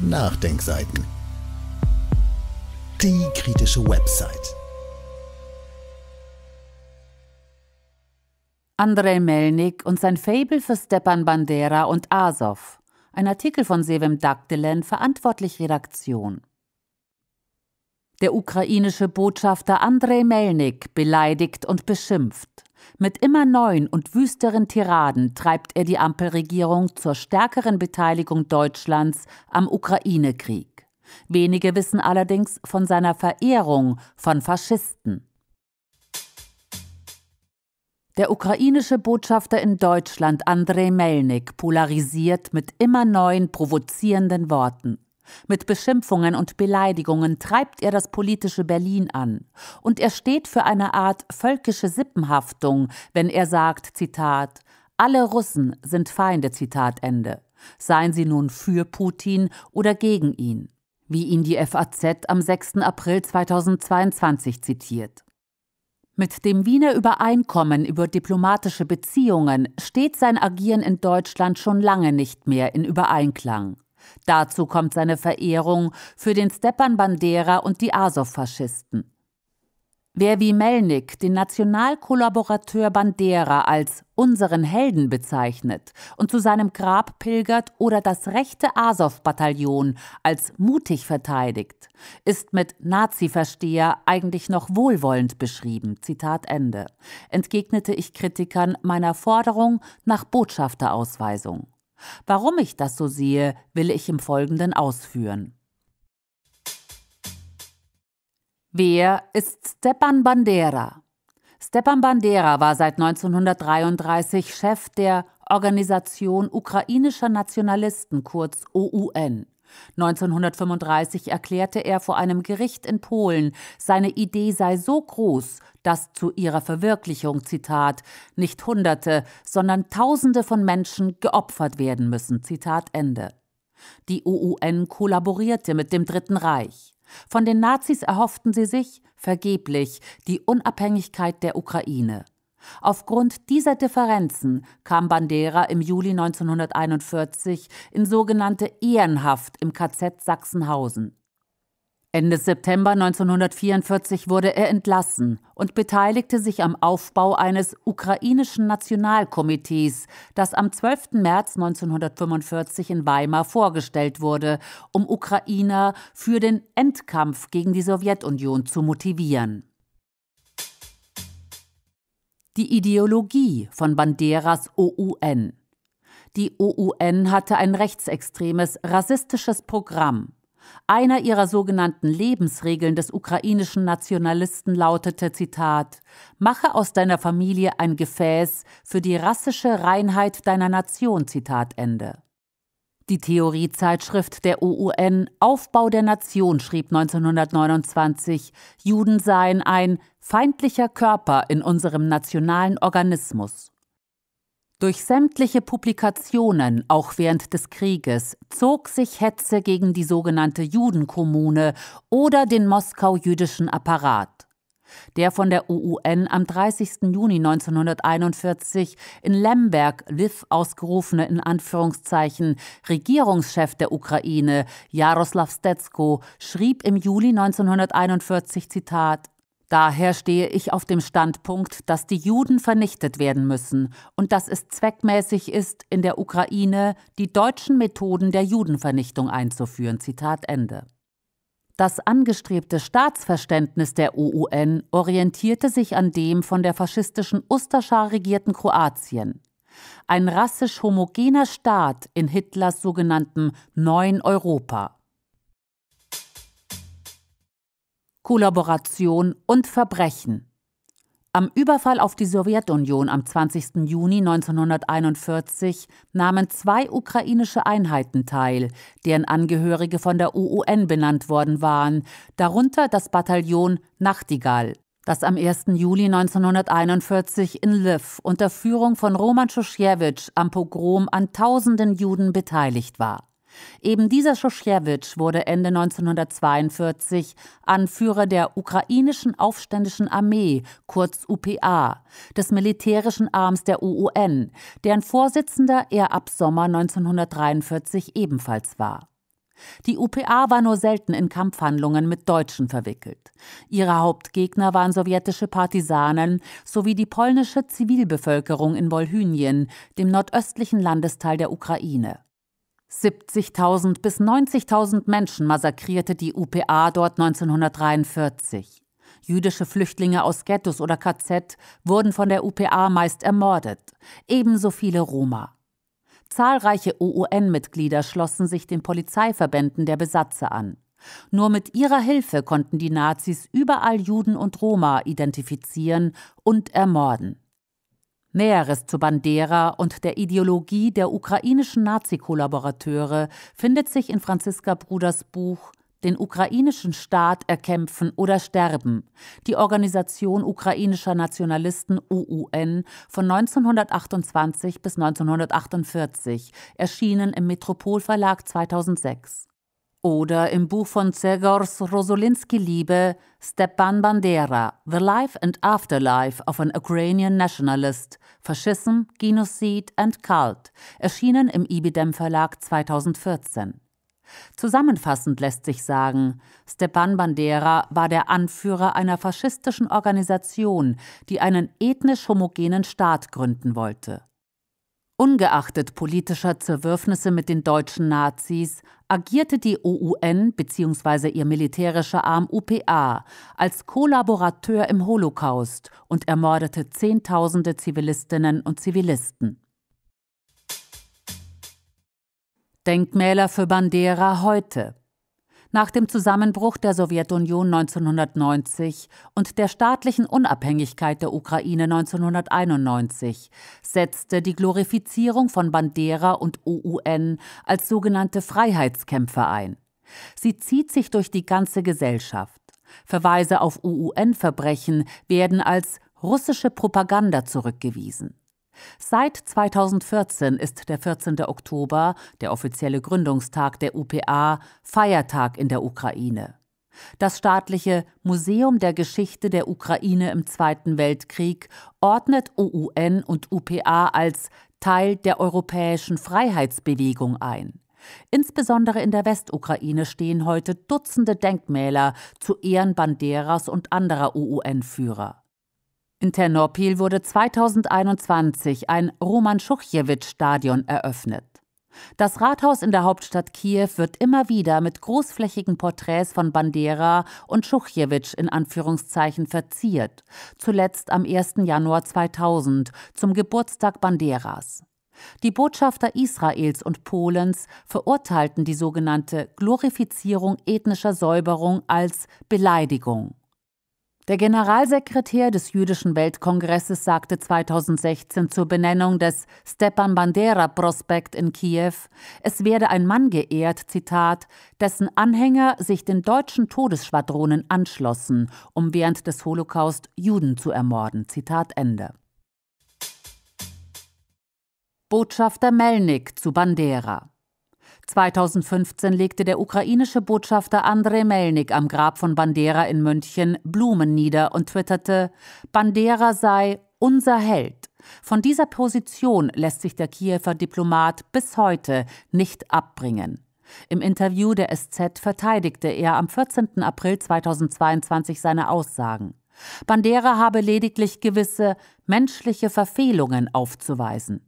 Nachdenkseiten. Die kritische Website. Andrei Melnik und sein Fable für Stepan Bandera und Azov. Ein Artikel von Sevem Dagdelen, verantwortlich Redaktion. Der ukrainische Botschafter Andrei Melnik beleidigt und beschimpft. Mit immer neuen und wüsteren Tiraden treibt er die Ampelregierung zur stärkeren Beteiligung Deutschlands am Ukraine-Krieg. Wenige wissen allerdings von seiner Verehrung von Faschisten. Der ukrainische Botschafter in Deutschland Andrei Melnik polarisiert mit immer neuen provozierenden Worten. Mit Beschimpfungen und Beleidigungen treibt er das politische Berlin an. Und er steht für eine Art völkische Sippenhaftung, wenn er sagt, Zitat, alle Russen sind Feinde, Zitat Ende. Seien sie nun für Putin oder gegen ihn. Wie ihn die FAZ am 6. April 2022 zitiert. Mit dem Wiener Übereinkommen über diplomatische Beziehungen steht sein Agieren in Deutschland schon lange nicht mehr in Übereinklang. Dazu kommt seine Verehrung für den Stepan Bandera und die Asow-Faschisten. Wer wie Melnik den Nationalkollaborateur Bandera als unseren Helden bezeichnet und zu seinem Grab pilgert oder das rechte Asow-Bataillon als mutig verteidigt, ist mit Nazi-Versteher eigentlich noch wohlwollend beschrieben. Zitat Ende. Entgegnete ich Kritikern meiner Forderung nach Botschafterausweisung. Warum ich das so sehe, will ich im Folgenden ausführen. Wer ist Stepan Bandera? Stepan Bandera war seit 1933 Chef der Organisation ukrainischer Nationalisten, kurz OUN. 1935 erklärte er vor einem Gericht in Polen, seine Idee sei so groß, dass zu ihrer Verwirklichung, Zitat, nicht Hunderte, sondern Tausende von Menschen geopfert werden müssen, Zitat Ende. Die UUN kollaborierte mit dem Dritten Reich. Von den Nazis erhofften sie sich, vergeblich, die Unabhängigkeit der Ukraine. Aufgrund dieser Differenzen kam Bandera im Juli 1941 in sogenannte Ehrenhaft im KZ Sachsenhausen. Ende September 1944 wurde er entlassen und beteiligte sich am Aufbau eines ukrainischen Nationalkomitees, das am 12. März 1945 in Weimar vorgestellt wurde, um Ukrainer für den Endkampf gegen die Sowjetunion zu motivieren die Ideologie von Banderas OUN. Die OUN hatte ein rechtsextremes, rassistisches Programm. Einer ihrer sogenannten Lebensregeln des ukrainischen Nationalisten lautete Zitat Mache aus deiner Familie ein Gefäß für die rassische Reinheit deiner Nation Zitat Ende. Die Theoriezeitschrift der OUN Aufbau der Nation schrieb 1929, Juden seien ein feindlicher Körper in unserem nationalen Organismus. Durch sämtliche Publikationen, auch während des Krieges, zog sich Hetze gegen die sogenannte Judenkommune oder den moskau-jüdischen Apparat. Der von der UN am 30. Juni 1941 in Lemberg Liv ausgerufene in Anführungszeichen Regierungschef der Ukraine Jaroslav Stetsko schrieb im Juli 1941 Zitat Daher stehe ich auf dem Standpunkt, dass die Juden vernichtet werden müssen und dass es zweckmäßig ist, in der Ukraine die deutschen Methoden der Judenvernichtung einzuführen. Zitat Ende. Das angestrebte Staatsverständnis der OUN orientierte sich an dem von der faschistischen Ustascha regierten Kroatien. Ein rassisch homogener Staat in Hitlers sogenanntem Neuen Europa. Kollaboration und Verbrechen. Am Überfall auf die Sowjetunion am 20. Juni 1941 nahmen zwei ukrainische Einheiten teil, deren Angehörige von der UN benannt worden waren, darunter das Bataillon Nachtigall das am 1. Juli 1941 in Lviv unter Führung von Roman Schuschewitsch am Pogrom an tausenden Juden beteiligt war. Eben dieser Schoschewitsch wurde Ende 1942 Anführer der ukrainischen aufständischen Armee, kurz UPA, des militärischen Arms der UUN, deren Vorsitzender er ab Sommer 1943 ebenfalls war. Die UPA war nur selten in Kampfhandlungen mit Deutschen verwickelt. Ihre Hauptgegner waren sowjetische Partisanen sowie die polnische Zivilbevölkerung in Wolhynien, dem nordöstlichen Landesteil der Ukraine. 70.000 bis 90.000 Menschen massakrierte die UPA dort 1943. Jüdische Flüchtlinge aus Ghettos oder KZ wurden von der UPA meist ermordet, ebenso viele Roma. Zahlreiche OUN-Mitglieder schlossen sich den Polizeiverbänden der Besatzer an. Nur mit ihrer Hilfe konnten die Nazis überall Juden und Roma identifizieren und ermorden. Näheres zu Bandera und der Ideologie der ukrainischen Nazi-Kollaborateure findet sich in Franziska Bruders Buch Den ukrainischen Staat erkämpfen oder sterben, die Organisation ukrainischer Nationalisten UUN von 1928 bis 1948, erschienen im Metropolverlag 2006. Oder im Buch von Zegors Rosolinski Liebe Stepan Bandera, The Life and Afterlife of an Ukrainian Nationalist, Faschism, Genocide and Cult, erschienen im Ibidem Verlag 2014. Zusammenfassend lässt sich sagen, Stepan Bandera war der Anführer einer faschistischen Organisation, die einen ethnisch homogenen Staat gründen wollte. Ungeachtet politischer Zerwürfnisse mit den deutschen Nazis agierte die OUN bzw. ihr militärischer Arm UPA als Kollaborateur im Holocaust und ermordete Zehntausende Zivilistinnen und Zivilisten. Denkmäler für Bandera heute nach dem Zusammenbruch der Sowjetunion 1990 und der staatlichen Unabhängigkeit der Ukraine 1991 setzte die Glorifizierung von Bandera und OUN als sogenannte Freiheitskämpfer ein. Sie zieht sich durch die ganze Gesellschaft. Verweise auf OUN-Verbrechen werden als russische Propaganda zurückgewiesen. Seit 2014 ist der 14. Oktober, der offizielle Gründungstag der UPA, Feiertag in der Ukraine. Das staatliche Museum der Geschichte der Ukraine im Zweiten Weltkrieg ordnet OUN und UPA als Teil der europäischen Freiheitsbewegung ein. Insbesondere in der Westukraine stehen heute Dutzende Denkmäler zu Ehren Banderas und anderer UN-Führer. In Ternopil wurde 2021 ein Roman Schuchjewitsch-Stadion eröffnet. Das Rathaus in der Hauptstadt Kiew wird immer wieder mit großflächigen Porträts von Bandera und Schuchjewitsch in Anführungszeichen verziert, zuletzt am 1. Januar 2000 zum Geburtstag Banderas. Die Botschafter Israels und Polens verurteilten die sogenannte Glorifizierung ethnischer Säuberung als Beleidigung. Der Generalsekretär des Jüdischen Weltkongresses sagte 2016 zur Benennung des Stepan Bandera Prospekt in Kiew, es werde ein Mann geehrt, Zitat, dessen Anhänger sich den deutschen Todesschwadronen anschlossen, um während des Holocaust Juden zu ermorden, Zitat Ende. Botschafter Melnik zu Bandera 2015 legte der ukrainische Botschafter Andrei Melnik am Grab von Bandera in München Blumen nieder und twitterte: Bandera sei unser Held. Von dieser Position lässt sich der Kiewer Diplomat bis heute nicht abbringen. Im Interview der SZ verteidigte er am 14. April 2022 seine Aussagen. Bandera habe lediglich gewisse menschliche Verfehlungen aufzuweisen.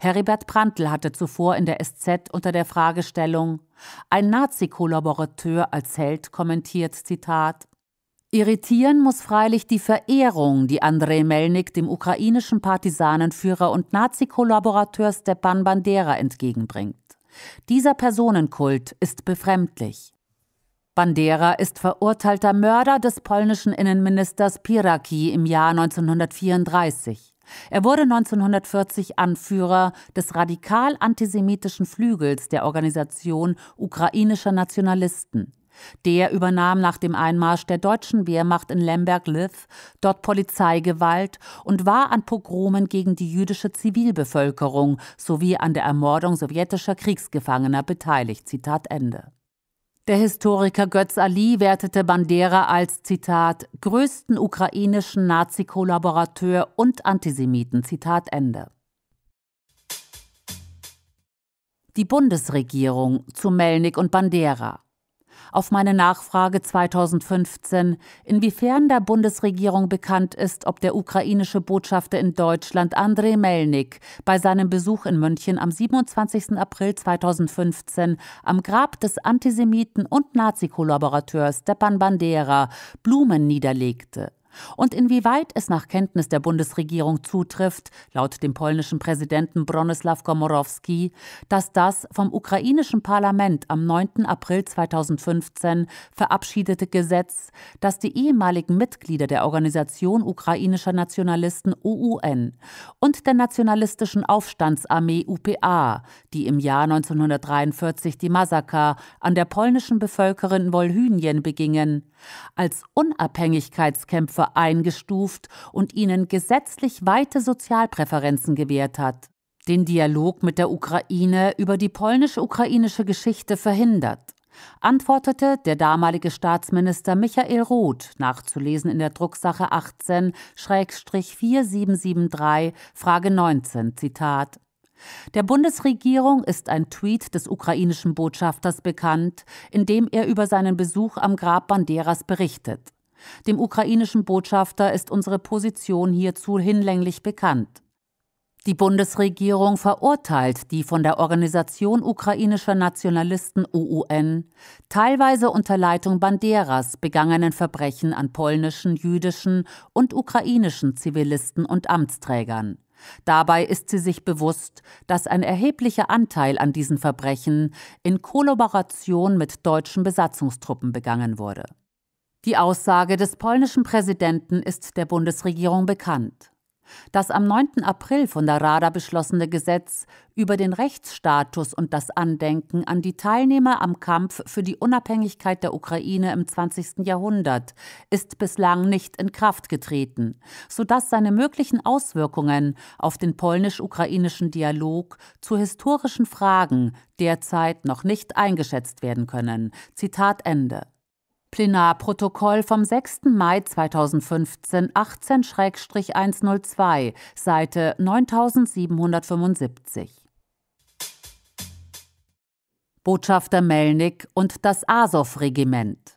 Heribert Prantl hatte zuvor in der SZ unter der Fragestellung Ein Nazi-Kollaborateur als Held kommentiert, Zitat Irritieren muss freilich die Verehrung, die Andrei Melnik dem ukrainischen Partisanenführer und Nazi-Kollaborateur Stepan Bandera entgegenbringt. Dieser Personenkult ist befremdlich. Bandera ist verurteilter Mörder des polnischen Innenministers Piraki im Jahr 1934. Er wurde 1940 Anführer des radikal antisemitischen Flügels der Organisation ukrainischer Nationalisten. Der übernahm nach dem Einmarsch der deutschen Wehrmacht in Lemberg-Liv dort Polizeigewalt und war an Pogromen gegen die jüdische Zivilbevölkerung sowie an der Ermordung sowjetischer Kriegsgefangener beteiligt. Zitat Ende. Der Historiker Götz Ali wertete Bandera als Zitat größten ukrainischen Nazi-Kollaborateur und Antisemiten. Zitat Ende. Die Bundesregierung zu Melnik und Bandera. Auf meine Nachfrage 2015, inwiefern der Bundesregierung bekannt ist, ob der ukrainische Botschafter in Deutschland Andrei Melnik bei seinem Besuch in München am 27. April 2015 am Grab des Antisemiten und Nazi-Kollaborateurs Stepan Bandera Blumen niederlegte. Und inwieweit es nach Kenntnis der Bundesregierung zutrifft, laut dem polnischen Präsidenten Bronislaw Komorowski, dass das vom ukrainischen Parlament am 9. April 2015 verabschiedete Gesetz, das die ehemaligen Mitglieder der Organisation ukrainischer Nationalisten UUN und der nationalistischen Aufstandsarmee UPA, die im Jahr 1943 die Massaker an der polnischen Bevölkerung Wolhynien begingen, als Unabhängigkeitskämpfer eingestuft und ihnen gesetzlich weite Sozialpräferenzen gewährt hat, den Dialog mit der Ukraine über die polnisch-ukrainische Geschichte verhindert, antwortete der damalige Staatsminister Michael Roth, nachzulesen in der Drucksache 18-4773, Frage 19, Zitat, der Bundesregierung ist ein Tweet des ukrainischen Botschafters bekannt, in dem er über seinen Besuch am Grab Banderas berichtet. Dem ukrainischen Botschafter ist unsere Position hierzu hinlänglich bekannt. Die Bundesregierung verurteilt die von der Organisation ukrainischer Nationalisten OUN teilweise unter Leitung Banderas begangenen Verbrechen an polnischen, jüdischen und ukrainischen Zivilisten und Amtsträgern. Dabei ist sie sich bewusst, dass ein erheblicher Anteil an diesen Verbrechen in Kollaboration mit deutschen Besatzungstruppen begangen wurde. Die Aussage des polnischen Präsidenten ist der Bundesregierung bekannt. Das am 9. April von der RADA beschlossene Gesetz über den Rechtsstatus und das Andenken an die Teilnehmer am Kampf für die Unabhängigkeit der Ukraine im 20. Jahrhundert ist bislang nicht in Kraft getreten, sodass seine möglichen Auswirkungen auf den polnisch-ukrainischen Dialog zu historischen Fragen derzeit noch nicht eingeschätzt werden können. Zitat Ende. Plenarprotokoll vom 6. Mai 2015 18-102, Seite 9775. Botschafter Melnik und das Asow-Regiment.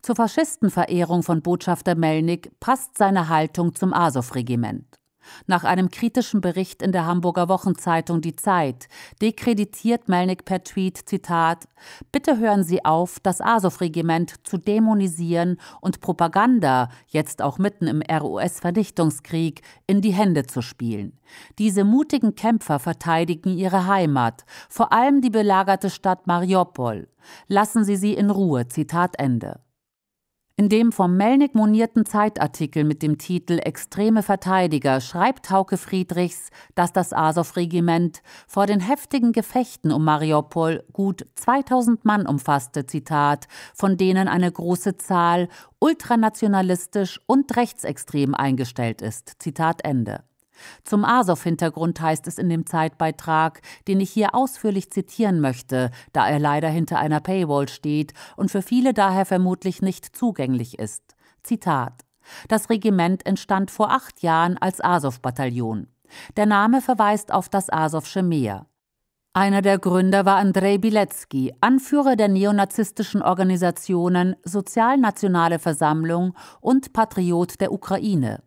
Zur Faschistenverehrung von Botschafter Melnik passt seine Haltung zum Asow-Regiment. Nach einem kritischen Bericht in der Hamburger Wochenzeitung Die Zeit dekreditiert Melnik per Tweet Zitat Bitte hören Sie auf, das Azov-Regiment zu dämonisieren und Propaganda, jetzt auch mitten im rus verdichtungskrieg in die Hände zu spielen. Diese mutigen Kämpfer verteidigen ihre Heimat, vor allem die belagerte Stadt Mariupol. Lassen Sie sie in Ruhe. Zitat Ende. In dem vom Melnick monierten Zeitartikel mit dem Titel Extreme Verteidiger schreibt Hauke Friedrichs, dass das Asow-Regiment vor den heftigen Gefechten um Mariupol gut 2000 Mann umfasste, Zitat, von denen eine große Zahl ultranationalistisch und rechtsextrem eingestellt ist, Zitat Ende. Zum Asow-Hintergrund heißt es in dem Zeitbeitrag, den ich hier ausführlich zitieren möchte, da er leider hinter einer Paywall steht und für viele daher vermutlich nicht zugänglich ist. Zitat: Das Regiment entstand vor acht Jahren als Asow-Bataillon. Der Name verweist auf das Asowsche Meer. Einer der Gründer war Andrei Bilecki, Anführer der neonazistischen Organisationen Sozialnationale Versammlung und Patriot der Ukraine.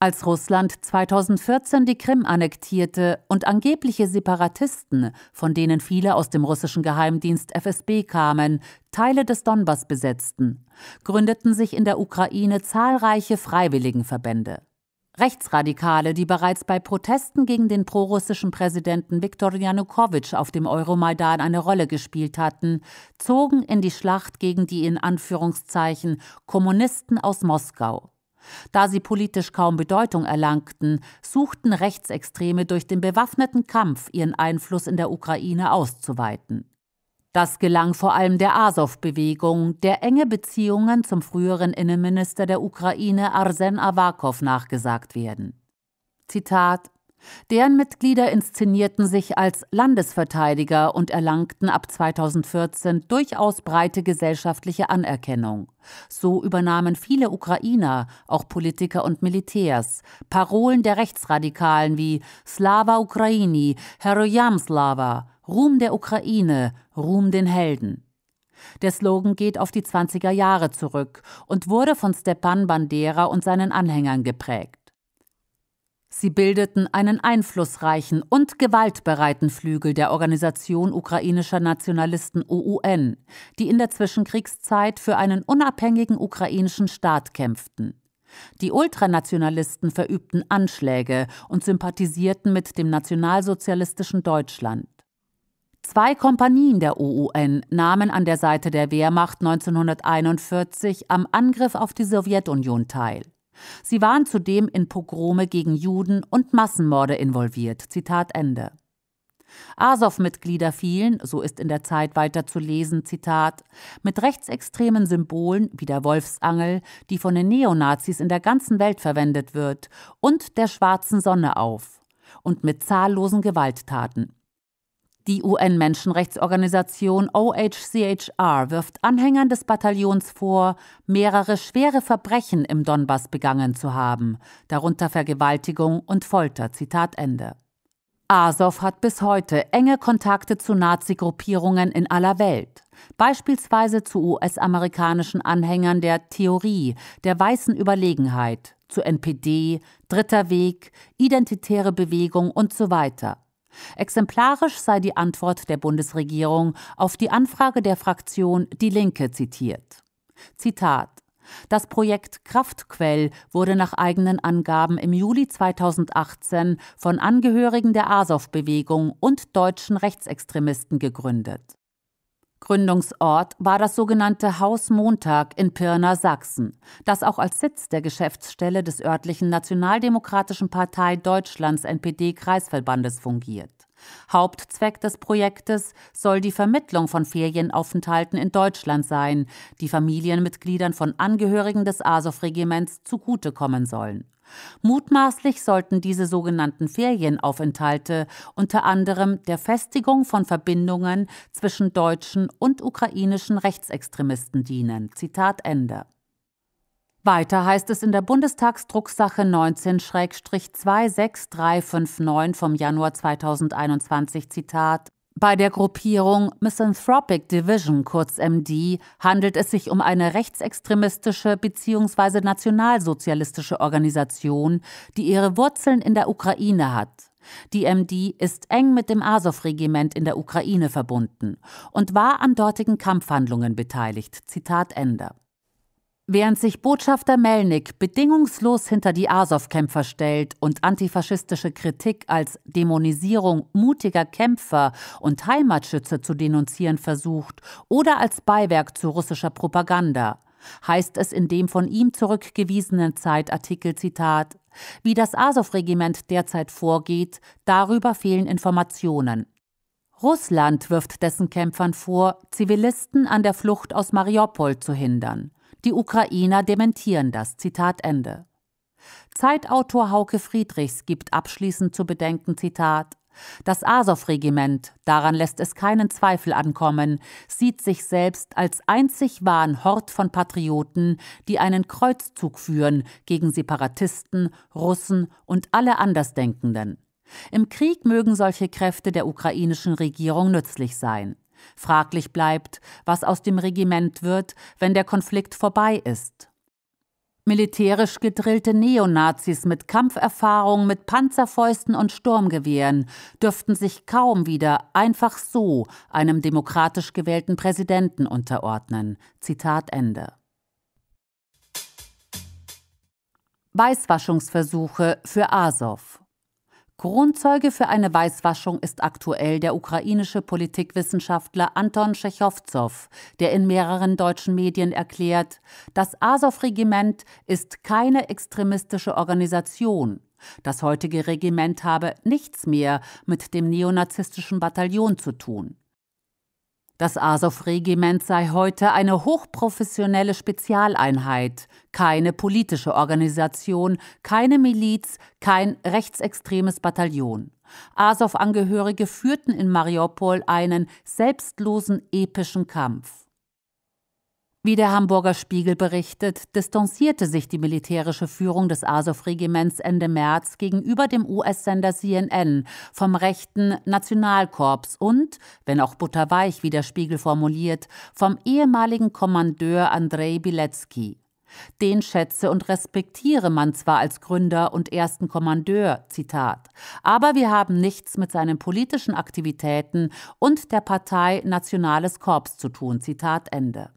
Als Russland 2014 die Krim annektierte und angebliche Separatisten, von denen viele aus dem russischen Geheimdienst FSB kamen, Teile des Donbass besetzten, gründeten sich in der Ukraine zahlreiche Freiwilligenverbände. Rechtsradikale, die bereits bei Protesten gegen den prorussischen Präsidenten Viktor Janukowitsch auf dem Euromaidan eine Rolle gespielt hatten, zogen in die Schlacht gegen die in Anführungszeichen Kommunisten aus Moskau. Da sie politisch kaum Bedeutung erlangten, suchten Rechtsextreme durch den bewaffneten Kampf ihren Einfluss in der Ukraine auszuweiten. Das gelang vor allem der Asow-Bewegung, der enge Beziehungen zum früheren Innenminister der Ukraine Arsen Awakow nachgesagt werden. Zitat Deren Mitglieder inszenierten sich als Landesverteidiger und erlangten ab 2014 durchaus breite gesellschaftliche Anerkennung. So übernahmen viele Ukrainer, auch Politiker und Militärs, Parolen der Rechtsradikalen wie Slava Ukraini, Herojam Slava, Ruhm der Ukraine, Ruhm den Helden. Der Slogan geht auf die 20er Jahre zurück und wurde von Stepan Bandera und seinen Anhängern geprägt. Sie bildeten einen einflussreichen und gewaltbereiten Flügel der Organisation ukrainischer Nationalisten OUN, die in der Zwischenkriegszeit für einen unabhängigen ukrainischen Staat kämpften. Die Ultranationalisten verübten Anschläge und sympathisierten mit dem nationalsozialistischen Deutschland. Zwei Kompanien der OUN nahmen an der Seite der Wehrmacht 1941 am Angriff auf die Sowjetunion teil. Sie waren zudem in Pogrome gegen Juden und Massenmorde involviert. Zitat Ende. Asow-Mitglieder fielen, so ist in der Zeit weiter zu lesen, Zitat, mit rechtsextremen Symbolen wie der Wolfsangel, die von den Neonazis in der ganzen Welt verwendet wird, und der schwarzen Sonne auf und mit zahllosen Gewalttaten. Die UN-Menschenrechtsorganisation OHCHR wirft Anhängern des Bataillons vor, mehrere schwere Verbrechen im Donbass begangen zu haben, darunter Vergewaltigung und Folter. Zitat Ende. Asow hat bis heute enge Kontakte zu Nazi-Gruppierungen in aller Welt, beispielsweise zu US-amerikanischen Anhängern der Theorie der weißen Überlegenheit, zu NPD, Dritter Weg, Identitäre Bewegung und so weiter. Exemplarisch sei die Antwort der Bundesregierung auf die Anfrage der Fraktion Die Linke zitiert. Zitat das Projekt Kraftquell wurde nach eigenen Angaben im Juli 2018 von Angehörigen der Asow-Bewegung und deutschen Rechtsextremisten gegründet. Gründungsort war das sogenannte Haus Montag in Pirna, Sachsen, das auch als Sitz der Geschäftsstelle des örtlichen Nationaldemokratischen Partei Deutschlands NPD-Kreisverbandes fungiert. Hauptzweck des Projektes soll die Vermittlung von Ferienaufenthalten in Deutschland sein, die Familienmitgliedern von Angehörigen des Azov-Regiments zugutekommen sollen. Mutmaßlich sollten diese sogenannten Ferienaufenthalte unter anderem der Festigung von Verbindungen zwischen deutschen und ukrainischen Rechtsextremisten dienen. Zitat Ende. Weiter heißt es in der Bundestagsdrucksache 19-26359 vom Januar 2021 Zitat bei der Gruppierung Misanthropic Division, kurz MD, handelt es sich um eine rechtsextremistische bzw. nationalsozialistische Organisation, die ihre Wurzeln in der Ukraine hat. Die MD ist eng mit dem azov regiment in der Ukraine verbunden und war an dortigen Kampfhandlungen beteiligt. Zitat Ende. Während sich Botschafter Melnik bedingungslos hinter die Asow-Kämpfer stellt und antifaschistische Kritik als Dämonisierung mutiger Kämpfer und Heimatschütze zu denunzieren versucht oder als Beiwerk zu russischer Propaganda, heißt es in dem von ihm zurückgewiesenen Zeitartikel Zitat Wie das Asow-Regiment derzeit vorgeht, darüber fehlen Informationen. Russland wirft dessen Kämpfern vor, Zivilisten an der Flucht aus Mariupol zu hindern. Die Ukrainer dementieren das. Zitat Ende. Zeitautor Hauke Friedrichs gibt abschließend zu bedenken, Zitat, das Asow-Regiment, daran lässt es keinen Zweifel ankommen, sieht sich selbst als einzig wahren Hort von Patrioten, die einen Kreuzzug führen gegen Separatisten, Russen und alle Andersdenkenden. Im Krieg mögen solche Kräfte der ukrainischen Regierung nützlich sein. Fraglich bleibt, was aus dem Regiment wird, wenn der Konflikt vorbei ist. Militärisch gedrillte Neonazis mit Kampferfahrung, mit Panzerfäusten und Sturmgewehren dürften sich kaum wieder einfach so einem demokratisch gewählten Präsidenten unterordnen. Zitat Ende. Weißwaschungsversuche für Azov. Kronzeuge für eine Weißwaschung ist aktuell der ukrainische Politikwissenschaftler Anton Tschechowzow, der in mehreren deutschen Medien erklärt, das Asow-Regiment ist keine extremistische Organisation. Das heutige Regiment habe nichts mehr mit dem neonazistischen Bataillon zu tun. Das Asow-Regiment sei heute eine hochprofessionelle Spezialeinheit, keine politische Organisation, keine Miliz, kein rechtsextremes Bataillon. Asow-Angehörige führten in Mariupol einen selbstlosen, epischen Kampf. Wie der Hamburger Spiegel berichtet, distanzierte sich die militärische Führung des Azov-Regiments Ende März gegenüber dem US-Sender CNN vom rechten Nationalkorps und, wenn auch butterweich, wie der Spiegel formuliert, vom ehemaligen Kommandeur Andrei Bilecki. Den schätze und respektiere man zwar als Gründer und ersten Kommandeur, Zitat, aber wir haben nichts mit seinen politischen Aktivitäten und der Partei Nationales Korps zu tun, Zitat Ende.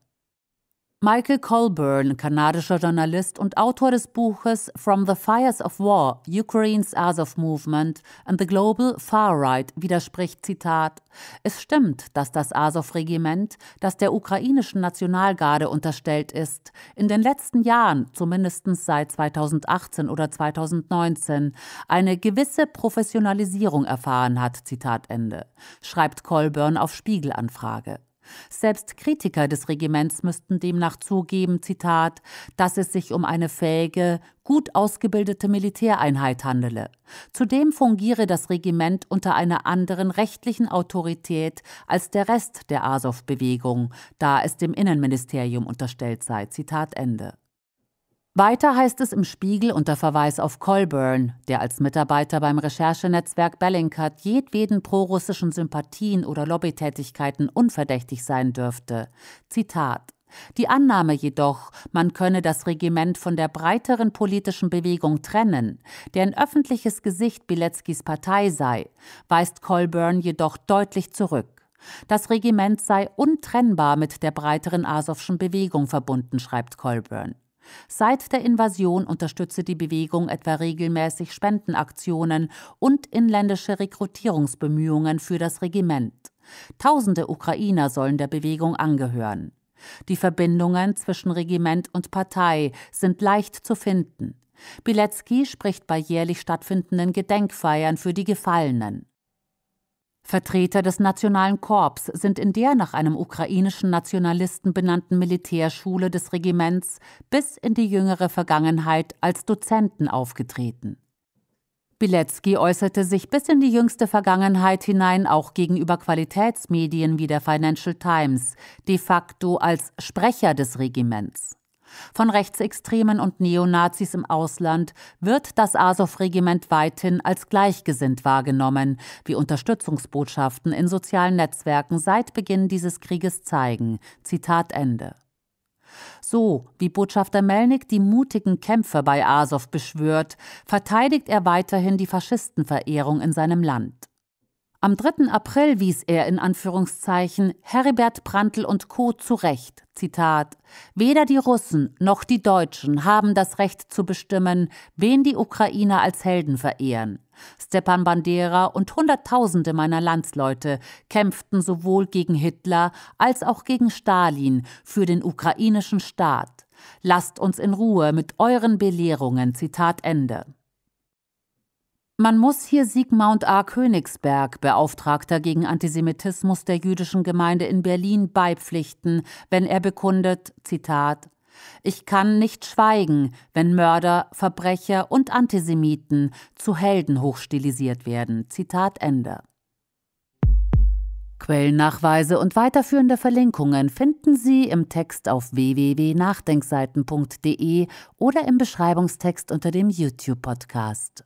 Michael Colburn, kanadischer Journalist und Autor des Buches From the Fires of War, Ukraine's Azov Movement and the Global Far Right, widerspricht Zitat Es stimmt, dass das Azov-Regiment, das der ukrainischen Nationalgarde unterstellt ist, in den letzten Jahren, zumindest seit 2018 oder 2019, eine gewisse Professionalisierung erfahren hat, Zitat Ende, schreibt Colburn auf Spiegelanfrage. Selbst Kritiker des Regiments müssten demnach zugeben, Zitat, dass es sich um eine fähige, gut ausgebildete Militäreinheit handele. Zudem fungiere das Regiment unter einer anderen rechtlichen Autorität als der Rest der Asow-Bewegung, da es dem Innenministerium unterstellt sei. Zitat Ende. Weiter heißt es im Spiegel unter Verweis auf Colburn, der als Mitarbeiter beim Recherchenetzwerk Bellingcat jedweden prorussischen Sympathien oder Lobbytätigkeiten unverdächtig sein dürfte. Zitat die Annahme jedoch, man könne das Regiment von der breiteren politischen Bewegung trennen, deren öffentliches Gesicht Bileckis Partei sei, weist Colburn jedoch deutlich zurück. Das Regiment sei untrennbar mit der breiteren Asowschen Bewegung verbunden, schreibt Colburn. Seit der Invasion unterstütze die Bewegung etwa regelmäßig Spendenaktionen und inländische Rekrutierungsbemühungen für das Regiment. Tausende Ukrainer sollen der Bewegung angehören. Die Verbindungen zwischen Regiment und Partei sind leicht zu finden. Bilecki spricht bei jährlich stattfindenden Gedenkfeiern für die Gefallenen. Vertreter des Nationalen Korps sind in der nach einem ukrainischen Nationalisten benannten Militärschule des Regiments bis in die jüngere Vergangenheit als Dozenten aufgetreten. Bilecki äußerte sich bis in die jüngste Vergangenheit hinein auch gegenüber Qualitätsmedien wie der Financial Times, de facto als Sprecher des Regiments. Von Rechtsextremen und Neonazis im Ausland wird das Asow-Regiment weithin als gleichgesinnt wahrgenommen, wie Unterstützungsbotschaften in sozialen Netzwerken seit Beginn dieses Krieges zeigen. Zitat Ende. So wie Botschafter Melnik die mutigen Kämpfer bei Asow beschwört, verteidigt er weiterhin die Faschistenverehrung in seinem Land. Am 3. April wies er in Anführungszeichen Heribert Prantl und Co. zu Recht. Zitat: Weder die Russen noch die Deutschen haben das Recht zu bestimmen, wen die Ukrainer als Helden verehren. Stepan Bandera und Hunderttausende meiner Landsleute kämpften sowohl gegen Hitler als auch gegen Stalin für den ukrainischen Staat. Lasst uns in Ruhe mit euren Belehrungen. Zitat Ende. Man muss hier Siegmund A. Königsberg, Beauftragter gegen Antisemitismus der jüdischen Gemeinde in Berlin, beipflichten, wenn er bekundet, Zitat, ich kann nicht schweigen, wenn Mörder, Verbrecher und Antisemiten zu Helden hochstilisiert werden. Zitat Ende. Quellennachweise und weiterführende Verlinkungen finden Sie im Text auf www.nachdenkseiten.de oder im Beschreibungstext unter dem YouTube-Podcast.